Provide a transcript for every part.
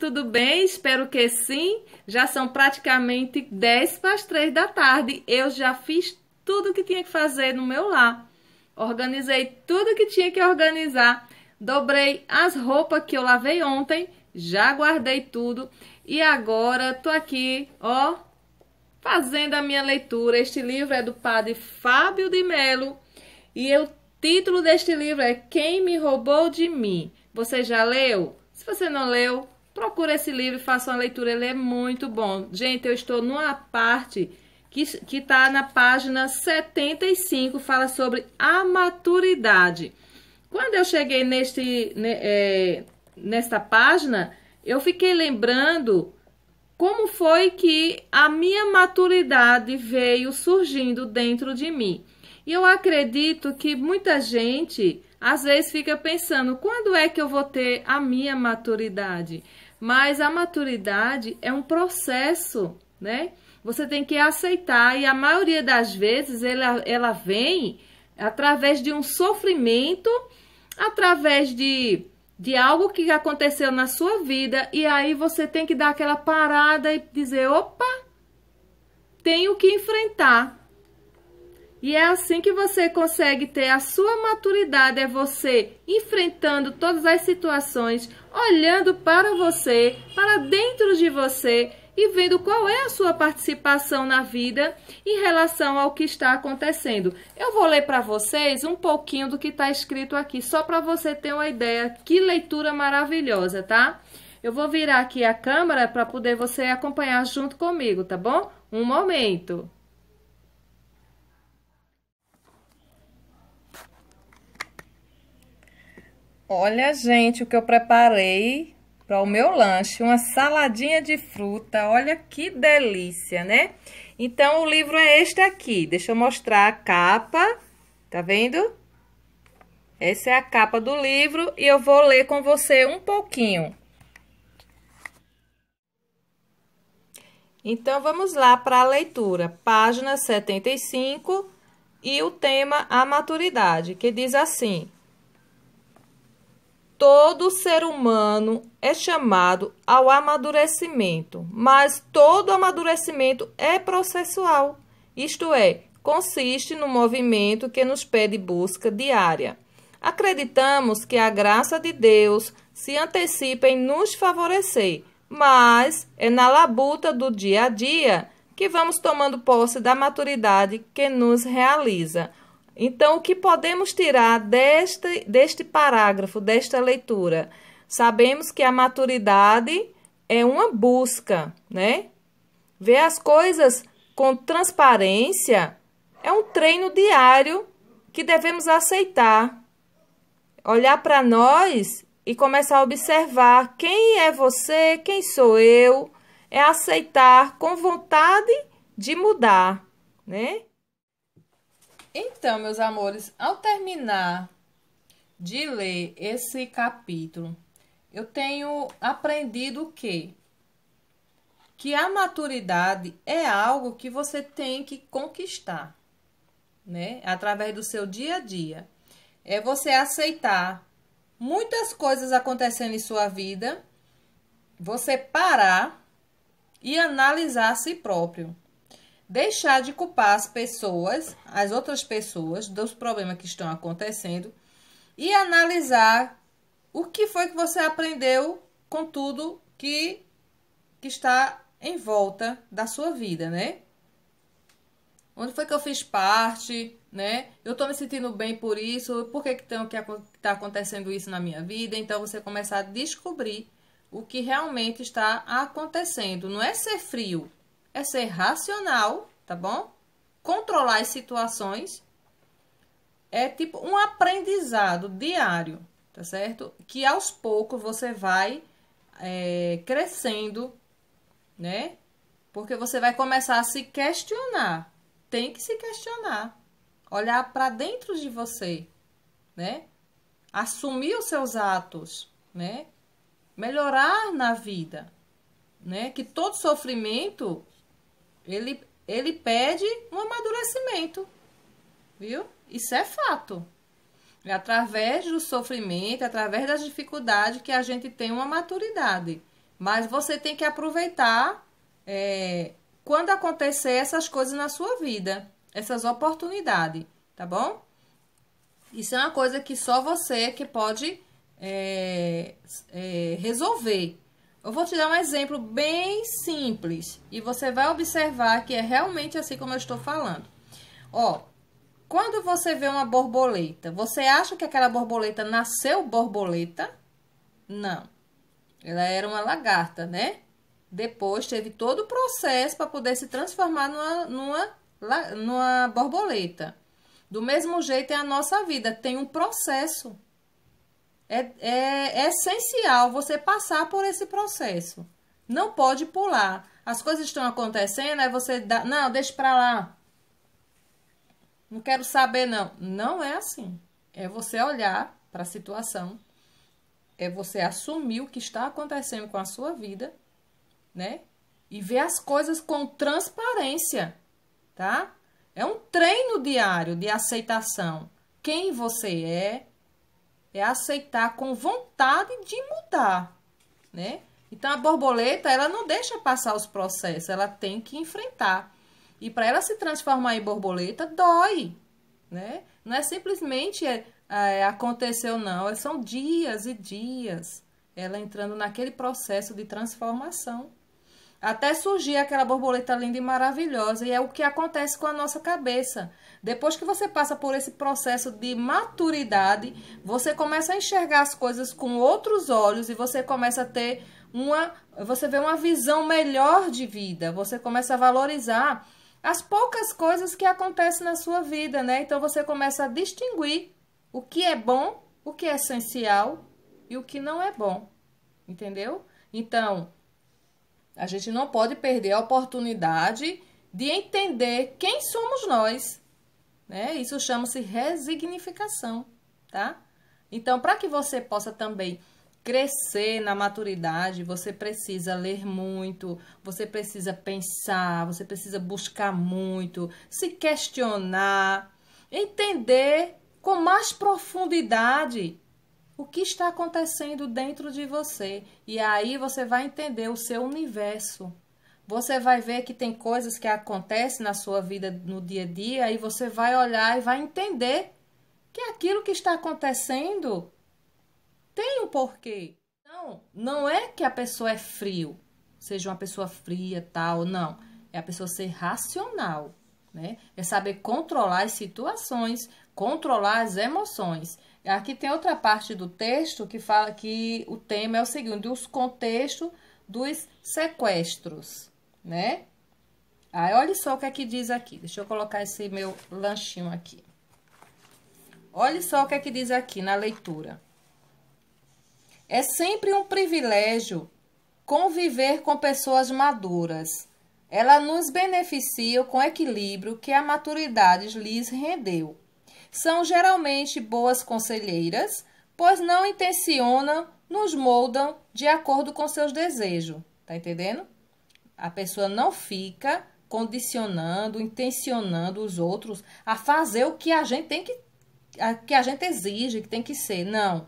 tudo bem? Espero que sim. Já são praticamente 10 para as 3 da tarde. Eu já fiz tudo que tinha que fazer no meu lar. Organizei tudo que tinha que organizar. Dobrei as roupas que eu lavei ontem. Já guardei tudo. E agora tô aqui, ó, fazendo a minha leitura. Este livro é do padre Fábio de Melo. E o título deste livro é Quem Me Roubou de Mim. Você já leu? Se você não leu, Procura esse livro, faça uma leitura, ele é muito bom. Gente, eu estou numa parte que, que tá na página 75, fala sobre a maturidade. Quando eu cheguei neste, é, nesta página, eu fiquei lembrando como foi que a minha maturidade veio surgindo dentro de mim. E eu acredito que muita gente às vezes fica pensando, quando é que eu vou ter a minha maturidade? Mas a maturidade é um processo, né? Você tem que aceitar e a maioria das vezes ela, ela vem através de um sofrimento, através de, de algo que aconteceu na sua vida e aí você tem que dar aquela parada e dizer, opa, tenho que enfrentar, e é assim que você consegue ter a sua maturidade, é você enfrentando todas as situações, olhando para você, para dentro de você e vendo qual é a sua participação na vida em relação ao que está acontecendo. Eu vou ler para vocês um pouquinho do que está escrito aqui, só para você ter uma ideia. Que leitura maravilhosa, tá? Eu vou virar aqui a câmera para poder você acompanhar junto comigo, tá bom? Um momento. Olha, gente, o que eu preparei para o meu lanche, uma saladinha de fruta. Olha que delícia, né? Então, o livro é este aqui. Deixa eu mostrar a capa. Tá vendo? Essa é a capa do livro e eu vou ler com você um pouquinho. Então, vamos lá para a leitura. Página 75 e o tema A Maturidade, que diz assim... Todo ser humano é chamado ao amadurecimento, mas todo amadurecimento é processual, isto é, consiste no movimento que nos pede busca diária. Acreditamos que a graça de Deus se antecipa em nos favorecer, mas é na labuta do dia a dia que vamos tomando posse da maturidade que nos realiza. Então, o que podemos tirar deste, deste parágrafo, desta leitura? Sabemos que a maturidade é uma busca, né? Ver as coisas com transparência é um treino diário que devemos aceitar. Olhar para nós e começar a observar quem é você, quem sou eu, é aceitar com vontade de mudar, né? Então, meus amores, ao terminar de ler esse capítulo, eu tenho aprendido o quê? Que a maturidade é algo que você tem que conquistar, né? Através do seu dia a dia. É você aceitar muitas coisas acontecendo em sua vida, você parar e analisar a si próprio deixar de culpar as pessoas, as outras pessoas, dos problemas que estão acontecendo e analisar o que foi que você aprendeu com tudo que, que está em volta da sua vida, né? Onde foi que eu fiz parte, né? Eu tô me sentindo bem por isso, por que que, tem, que tá acontecendo isso na minha vida? Então, você começar a descobrir o que realmente está acontecendo. Não é ser frio, é ser racional tá bom? Controlar as situações é tipo um aprendizado diário, tá certo? Que aos poucos você vai é, crescendo, né? Porque você vai começar a se questionar. Tem que se questionar. Olhar para dentro de você, né? Assumir os seus atos, né? Melhorar na vida, né? Que todo sofrimento ele ele pede um amadurecimento, viu? Isso é fato. É através do sofrimento, é através das dificuldades que a gente tem uma maturidade. Mas você tem que aproveitar é, quando acontecer essas coisas na sua vida, essas oportunidades, tá bom? Isso é uma coisa que só você que pode é, é, resolver. Eu vou te dar um exemplo bem simples e você vai observar que é realmente assim como eu estou falando. Ó, quando você vê uma borboleta, você acha que aquela borboleta nasceu borboleta? Não. Ela era uma lagarta, né? Depois teve todo o processo para poder se transformar numa, numa, numa borboleta. Do mesmo jeito é a nossa vida, tem um processo. É, é, é essencial você passar por esse processo. Não pode pular. As coisas estão acontecendo, aí você dá. Não, deixa pra lá. Não quero saber, não. Não é assim. É você olhar para a situação, é você assumir o que está acontecendo com a sua vida, né? E ver as coisas com transparência, tá? É um treino diário de aceitação. Quem você é, é aceitar com vontade de mudar, né? Então a borboleta, ela não deixa passar os processos, ela tem que enfrentar. E para ela se transformar em borboleta, dói, né? Não é simplesmente é, é, aconteceu, não. É, são dias e dias ela entrando naquele processo de transformação até surgir aquela borboleta linda e maravilhosa. E é o que acontece com a nossa cabeça. Depois que você passa por esse processo de maturidade, você começa a enxergar as coisas com outros olhos e você começa a ter uma. Você vê uma visão melhor de vida. Você começa a valorizar as poucas coisas que acontecem na sua vida, né? Então você começa a distinguir o que é bom, o que é essencial e o que não é bom. Entendeu? Então, a gente não pode perder a oportunidade de entender quem somos nós. Né? Isso chama-se resignificação, tá? Então, para que você possa também crescer na maturidade, você precisa ler muito, você precisa pensar, você precisa buscar muito, se questionar, entender com mais profundidade o que está acontecendo dentro de você. E aí você vai entender o seu universo. Você vai ver que tem coisas que acontecem na sua vida no dia a dia e você vai olhar e vai entender que aquilo que está acontecendo tem um porquê. Não, não é que a pessoa é frio, seja uma pessoa fria, tal, não. É a pessoa ser racional, né? É saber controlar as situações, controlar as emoções. Aqui tem outra parte do texto que fala que o tema é o seguinte: os contextos dos sequestros, né? Aí, olha só o que é que diz aqui. Deixa eu colocar esse meu lanchinho aqui. Olha só o que é que diz aqui na leitura. É sempre um privilégio conviver com pessoas maduras. Ela nos beneficia com o equilíbrio que a maturidade lhes rendeu são geralmente boas conselheiras, pois não intencionam, nos moldam de acordo com seus desejos. Tá entendendo? A pessoa não fica condicionando, intencionando os outros a fazer o que a gente tem que o que a gente exige, que tem que ser. Não.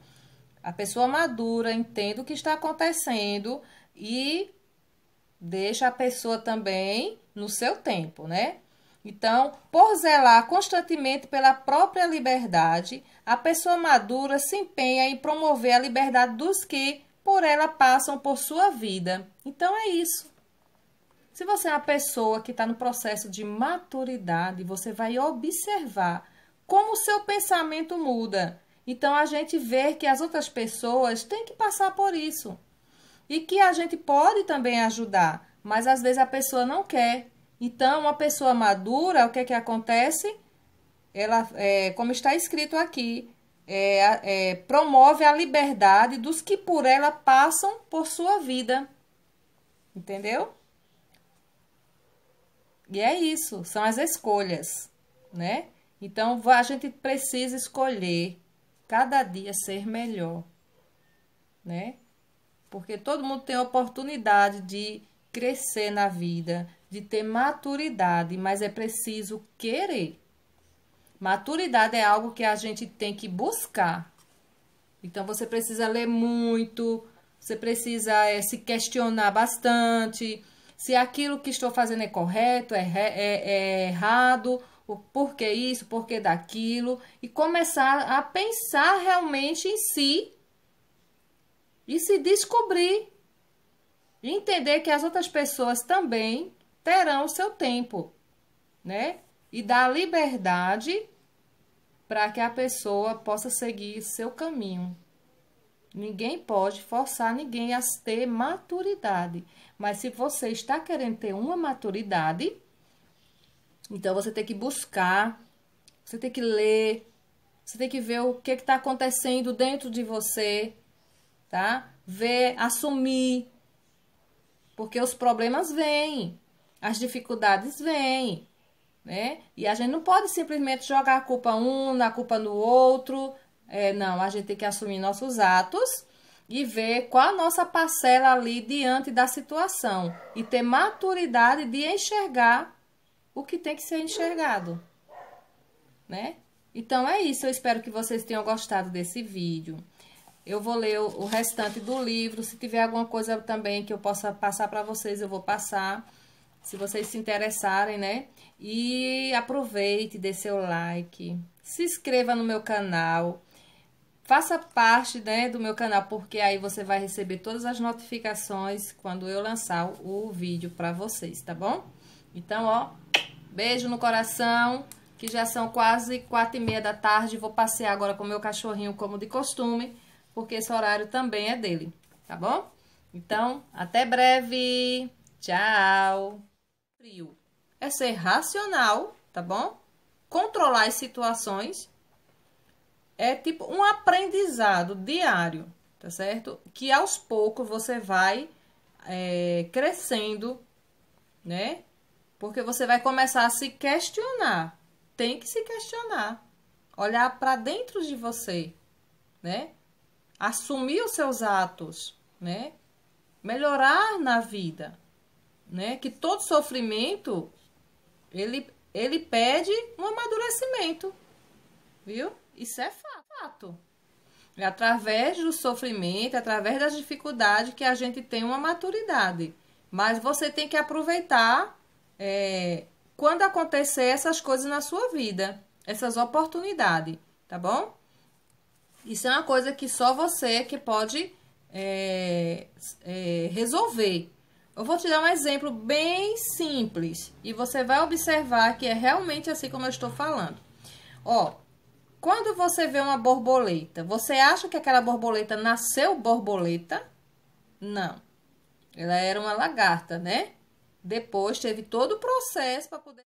A pessoa madura entende o que está acontecendo e deixa a pessoa também no seu tempo, né? Então, por zelar constantemente pela própria liberdade, a pessoa madura se empenha em promover a liberdade dos que por ela passam por sua vida. Então, é isso. Se você é uma pessoa que está no processo de maturidade, você vai observar como o seu pensamento muda. Então, a gente vê que as outras pessoas têm que passar por isso. E que a gente pode também ajudar, mas às vezes a pessoa não quer, então, uma pessoa madura, o que é que acontece? Ela, é, como está escrito aqui, é, é, promove a liberdade dos que por ela passam por sua vida. Entendeu? E é isso, são as escolhas, né? Então, a gente precisa escolher cada dia ser melhor, né? Porque todo mundo tem oportunidade de crescer na vida, de ter maturidade, mas é preciso querer. Maturidade é algo que a gente tem que buscar. Então, você precisa ler muito, você precisa é, se questionar bastante. Se aquilo que estou fazendo é correto, é, é, é errado, o porquê isso, porquê daquilo. E começar a pensar realmente em si e se descobrir. entender que as outras pessoas também terão seu tempo, né? E dá liberdade para que a pessoa possa seguir seu caminho. Ninguém pode forçar ninguém a ter maturidade. Mas se você está querendo ter uma maturidade, então você tem que buscar, você tem que ler, você tem que ver o que é está acontecendo dentro de você, tá? Ver, assumir. Porque os problemas vêm. As dificuldades vêm, né? E a gente não pode simplesmente jogar a culpa um na culpa no outro. É, não, a gente tem que assumir nossos atos e ver qual a nossa parcela ali diante da situação e ter maturidade de enxergar o que tem que ser enxergado, né? Então é isso, eu espero que vocês tenham gostado desse vídeo. Eu vou ler o restante do livro, se tiver alguma coisa também que eu possa passar para vocês, eu vou passar se vocês se interessarem, né? E aproveite, dê seu like, se inscreva no meu canal, faça parte né, do meu canal, porque aí você vai receber todas as notificações quando eu lançar o vídeo para vocês, tá bom? Então, ó, beijo no coração, que já são quase quatro e meia da tarde, vou passear agora com o meu cachorrinho como de costume, porque esse horário também é dele, tá bom? Então, até breve! Tchau! frio é ser racional, tá bom? Controlar as situações é tipo um aprendizado diário, tá certo? Que aos poucos você vai é, crescendo, né? Porque você vai começar a se questionar. Tem que se questionar. Olhar para dentro de você, né? Assumir os seus atos, né? Melhorar na vida né? Que todo sofrimento ele ele pede um amadurecimento, viu? Isso é fato. É através do sofrimento, é através das dificuldades que a gente tem uma maturidade. Mas você tem que aproveitar é, quando acontecer essas coisas na sua vida, essas oportunidades, tá bom? Isso é uma coisa que só você que pode é, é, resolver, eu vou te dar um exemplo bem simples e você vai observar que é realmente assim como eu estou falando. Ó, quando você vê uma borboleta, você acha que aquela borboleta nasceu borboleta? Não. Ela era uma lagarta, né? Depois teve todo o processo para poder